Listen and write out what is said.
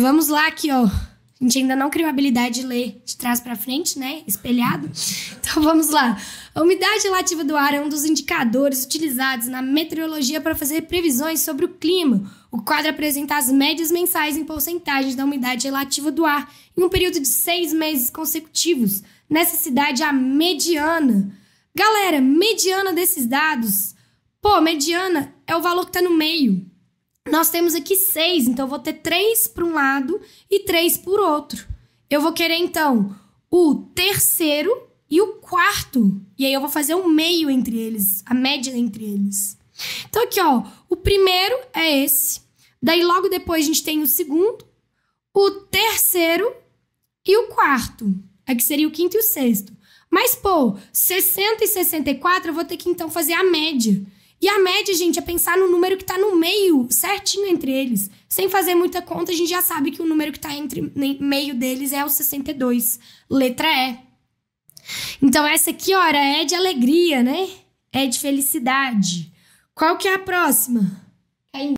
Vamos lá aqui, ó. A gente ainda não criou a habilidade de ler de trás para frente, né? Espelhado. Então vamos lá. A umidade relativa do ar é um dos indicadores utilizados na meteorologia para fazer previsões sobre o clima. O quadro apresenta as médias mensais em porcentagens da umidade relativa do ar em um período de seis meses consecutivos. Nessa cidade, a mediana. Galera, mediana desses dados. Pô, mediana é o valor que está no meio. Nós temos aqui seis, então eu vou ter três para um lado e três por outro. Eu vou querer, então, o terceiro e o quarto. E aí eu vou fazer um meio entre eles, a média entre eles. Então, aqui, ó, o primeiro é esse. Daí, logo depois, a gente tem o segundo, o terceiro e o quarto. Aqui é seria o quinto e o sexto. Mas, pô, 60 e 64, eu vou ter que, então, fazer a média. E a média, gente, é pensar no número que está no meio, certinho entre eles. Sem fazer muita conta, a gente já sabe que o número que está entre meio deles é o 62, letra E. Então, essa aqui, ora, é de alegria, né? É de felicidade. Qual que é a próxima?